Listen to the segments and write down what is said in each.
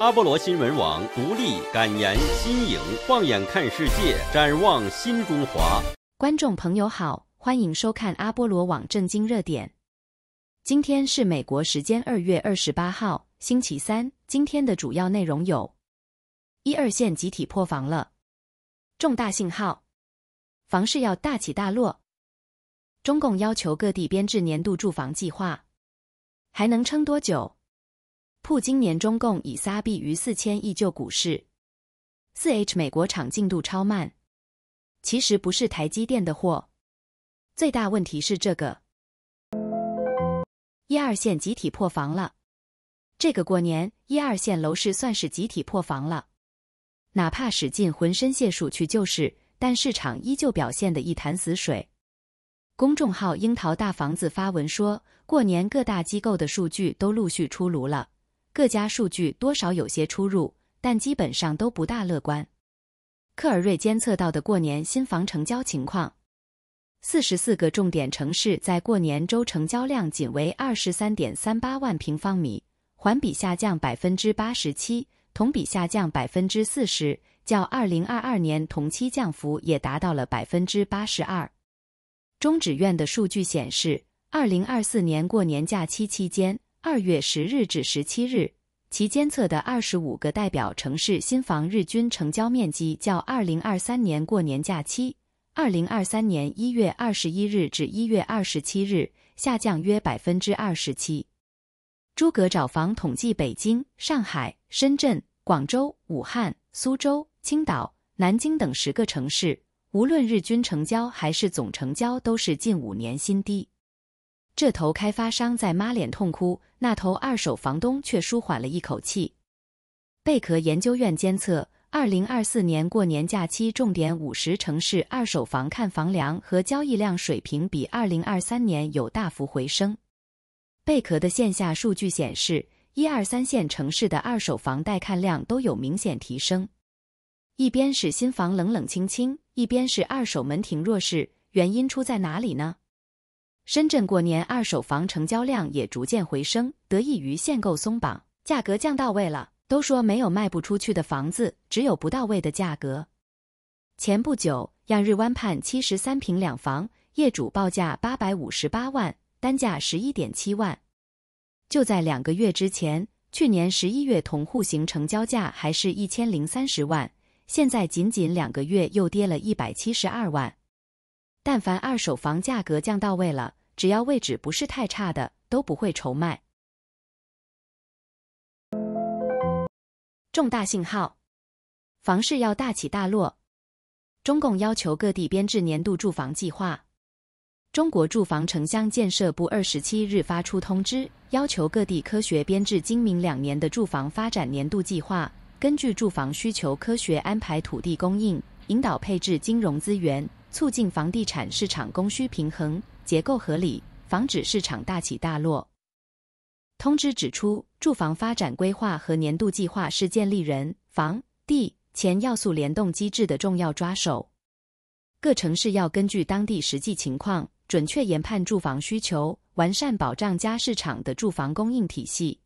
阿波罗新闻网独立、感言、新颖，放眼看世界，展望新中华。观众朋友好，欢迎收看阿波罗网震惊热点。今天是美国时间二月二十八号，星期三。今天的主要内容有：一二线集体破防了，重大信号，房市要大起大落。中共要求各地编制年度住房计划，还能撑多久？铺今年中共以撒币逾四千亿救股市，四 H 美国厂进度超慢，其实不是台积电的货，最大问题是这个。一二线集体破防了，这个过年一二线楼市算是集体破防了，哪怕使尽浑身解数去救市，但市场依旧表现的一潭死水。公众号樱桃大房子发文说，过年各大机构的数据都陆续出炉了。各家数据多少有些出入，但基本上都不大乐观。克尔瑞监测到的过年新房成交情况：四十四个重点城市在过年周成交量仅为二十三点三八万平方米，环比下降百分之八十七，同比下降百分之四十，较二零二二年同期降幅也达到了百分之八十二。中指院的数据显示，二零二四年过年假期期间。二月十日至十七日，其监测的二十五个代表城市新房日均成交面积较二零二三年过年假期（二零二三年一月二十一日至一月二十七日）下降约百分之二十七。诸葛找房统计，北京、上海、深圳、广州、武汉、苏州、青岛、南京等十个城市，无论日均成交还是总成交，都是近五年新低。这头开发商在抹脸痛哭，那头二手房东却舒缓了一口气。贝壳研究院监测，二零二四年过年假期，重点五十城市二手房看房量和交易量水平比二零二三年有大幅回升。贝壳的线下数据显示，一二三线城市的二手房带看量都有明显提升。一边是新房冷冷清清，一边是二手门庭若市，原因出在哪里呢？深圳过年二手房成交量也逐渐回升，得益于限购松绑，价格降到位了。都说没有卖不出去的房子，只有不到位的价格。前不久，亚日湾畔七十三平两房业主报价八百五十八万，单价十一点七万。就在两个月之前，去年十一月同户型成交价还是一千零三十万，现在仅仅两个月又跌了一百七十二万。但凡二手房价格降到位了。只要位置不是太差的，都不会愁卖。重大信号，房市要大起大落。中共要求各地编制年度住房计划。中国住房城乡建设部二十七日发出通知，要求各地科学编制今明两年的住房发展年度计划，根据住房需求科学安排土地供应，引导配置金融资源，促进房地产市场供需平衡。结构合理，防止市场大起大落。通知指出，住房发展规划和年度计划是建立人、房、地钱要素联动机制的重要抓手。各城市要根据当地实际情况，准确研判住房需求，完善保障加市场的住房供应体系。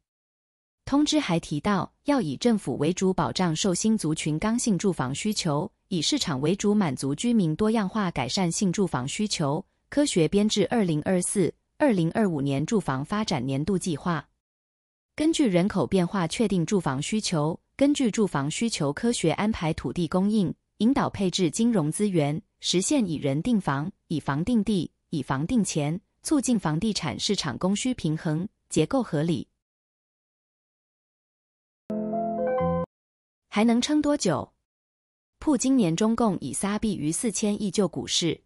通知还提到，要以政府为主保障受新族群刚性住房需求，以市场为主满足居民多样化改善性住房需求。科学编制二零二四、二零二五年住房发展年度计划，根据人口变化确定住房需求，根据住房需求科学安排土地供应，引导配置金融资源，实现以人定房、以房定地、以房定钱，促进房地产市场供需平衡、结构合理。还能撑多久？铺今年中共以撒币逾四千亿救股市。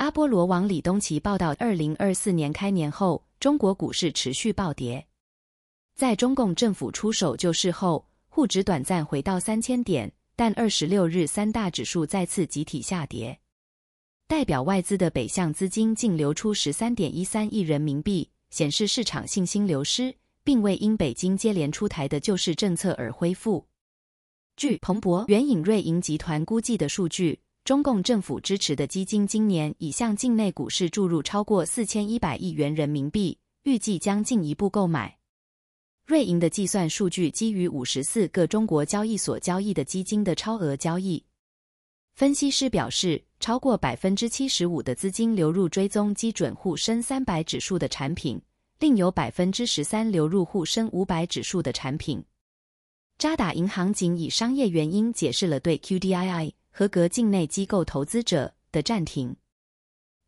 阿波罗王李东奇报道：二零二四年开年后，中国股市持续暴跌。在中共政府出手救市后，沪指短暂回到三千点，但二十六日三大指数再次集体下跌。代表外资的北向资金净流出十三点一三亿人民币，显示市场信心流失，并未因北京接连出台的救市政策而恢复。据彭博援引瑞银集团估计的数据。中共政府支持的基金今年已向境内股市注入超过四千一百亿元人民币，预计将进一步购买。瑞银的计算数据基于五十四个中国交易所交易的基金的超额交易。分析师表示，超过百分之七十五的资金流入追踪基准沪深三百指数的产品，另有百分之十三流入沪深五百指数的产品。渣打银行仅以商业原因解释了对 QDII。合格境内机构投资者的暂停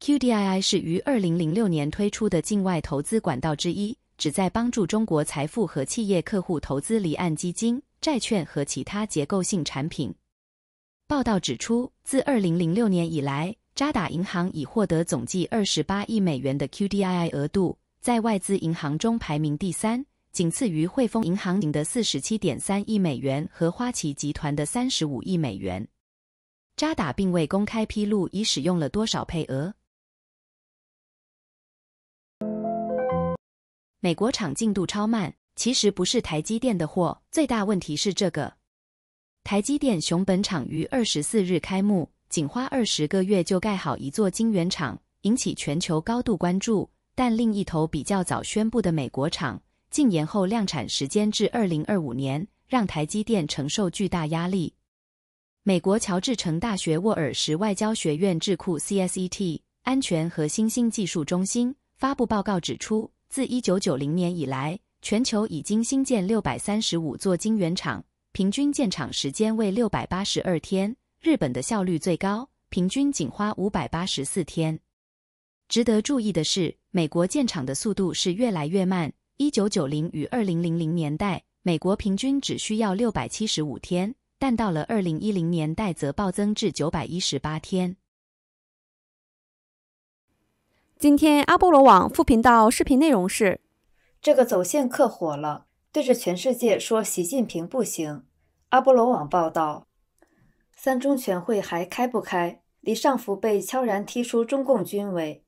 ，QDII 是于二零零六年推出的境外投资管道之一，旨在帮助中国财富和企业客户投资离岸基金、债券和其他结构性产品。报道指出，自二零零六年以来，渣打银行已获得总计二十八亿美元的 QDII 额度，在外资银行中排名第三，仅次于汇丰银行的四十七点三亿美元和花旗集团的三十五亿美元。渣打并未公开披露已使用了多少配额。美国厂进度超慢，其实不是台积电的货，最大问题是这个。台积电熊本厂于二十四日开幕，仅花二十个月就盖好一座晶圆厂，引起全球高度关注。但另一头比较早宣布的美国厂，禁言后量产时间至二零二五年，让台积电承受巨大压力。美国乔治城大学沃尔什外交学院智库 c s e t 安全和新兴技术中心发布报告指出，自一九九零年以来，全球已经新建六百三十五座晶圆厂，平均建厂时间为六百八十二天。日本的效率最高，平均仅花五百八十四天。值得注意的是，美国建厂的速度是越来越慢。一九九零与二零零零年代，美国平均只需要六百七十五天。但到了二零一零年代，则暴增至九百一十八天。今天阿波罗网副频道视频内容是：这个走线客火了，对着全世界说习近平不行。阿波罗网报道：三中全会还开不开？李尚福被悄然踢出中共军委，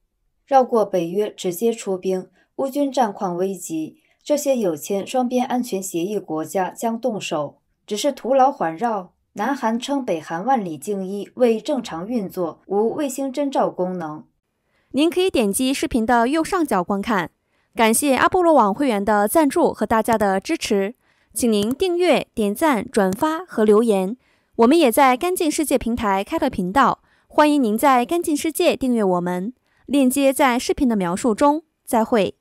绕过北约直接出兵，乌军战况危急，这些有签双边安全协议国家将动手。只是徒劳环绕。南韩称北韩“万里镜一”未正常运作，无卫星侦照功能。您可以点击视频的右上角观看。感谢阿波罗网会员的赞助和大家的支持，请您订阅、点赞、转发和留言。我们也在干净世界平台开了频道，欢迎您在干净世界订阅我们，链接在视频的描述中。再会。